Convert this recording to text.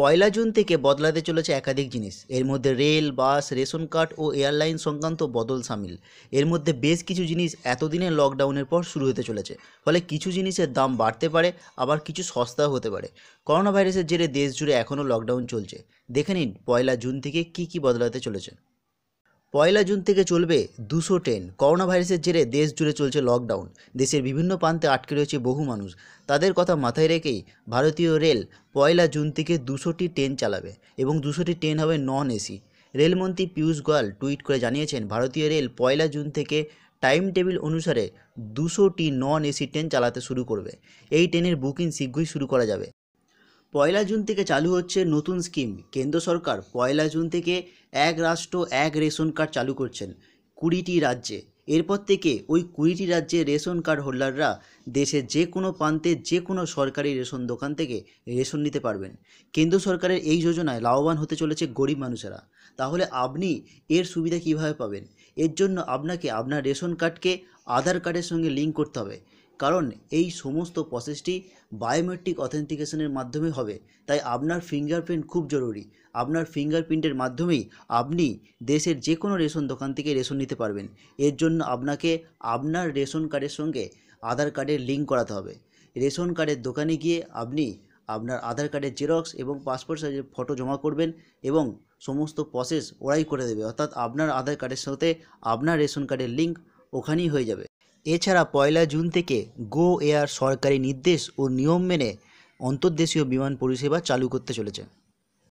পয়লা June থেকে বদলাতে চলেছে একাধিক জিনিস এর মধ্যে রেল বাস রেশন কার্ড ও এয়ারলাইন সংক্রান্ত বদল সামিল এর মধ্যে বেশ কিছু জিনিস এতদিনের লকডাউনের পর শুরু হতে চলেছে ফলে কিছু জিনিসের দাম বাড়তে পারে আবার কিছু সস্তা হতে পারে করোনা ভাইরাসের জেরে দেশ জুড়ে এখনও লকডাউন চলছে দেখে নিন পয়লা জুন থেকে কি কি বদলাতে চলেছে পয়লা জুন থেকে চলবে দুশো ট্রেন করোনা ভাইরাসের জেরে দেশ জুড়ে চলছে লকডাউন দেশের বিভিন্ন প্রান্তে আটকে রয়েছে বহু মানুষ তাদের কথা মাথায় রেখেই ভারতীয় রেল পয়লা জুন থেকে দুশোটি ট্রেন চালাবে এবং দুশোটি ট্রেন হবে নন এসি রেলমন্ত্রী পীযূষ গোয়াল টুইট করে জানিয়েছেন ভারতীয় রেল পয়লা জুন থেকে টাইম টেবিল অনুসারে দুশোটি নন এসি ট্রেন চালাতে শুরু করবে এই ট্রেনের বুকিং শীঘ্রই শুরু করা যাবে পয়লা জুন থেকে চালু হচ্ছে নতুন স্কিম কেন্দ্র সরকার পয়লা জুন থেকে এক রাষ্ট্র এক রেশন কার্ড চালু করছেন কুড়িটি রাজ্যে এরপর থেকে ওই কুড়িটি রাজ্যে রেশন কার্ড হোল্ডাররা দেশের যে কোনো প্রান্তে যে কোনো সরকারি রেশন দোকান থেকে রেশন নিতে পারবেন কেন্দ্র সরকারের এই যোজনায় লাভবান হতে চলেছে গরিব মানুষেরা তাহলে আপনি এর সুবিধা কিভাবে পাবেন এর জন্য আপনাকে আপনার রেশন কার্ডকে আধার কার্ডের সঙ্গে লিঙ্ক করতে হবে কারণ এই সমস্ত প্রসেসটি বায়োমেট্রিক অথেন্টিকেশনের মাধ্যমে হবে তাই আপনার ফিঙ্গারপ্রিন্ট খুব জরুরি আপনার ফিঙ্গারপ্রিন্টের মাধ্যমেই আপনি দেশের যে কোনো রেশন দোকান থেকে রেশন নিতে পারবেন এর জন্য আপনাকে আপনার রেশন কার্ডের সঙ্গে আধার কার্ডের লিঙ্ক করাতে হবে রেশন কার্ডের দোকানে গিয়ে আপনি আপনার আধার কার্ডের জেরক্স এবং পাসপোর্ট সাইজের ফটো জমা করবেন এবং সমস্ত প্রসেস ওরাই করে দেবে অর্থাৎ আপনার আধার কার্ডের সাথে আপনার রেশন কার্ডের লিঙ্ক ওখানেই হয়ে যাবে এছাড়া পয়লা জুন থেকে গো এয়ার সরকারি নির্দেশ ও নিয়ম মেনে অন্তর্দেশীয় বিমান পরিষেবা চালু করতে চলেছে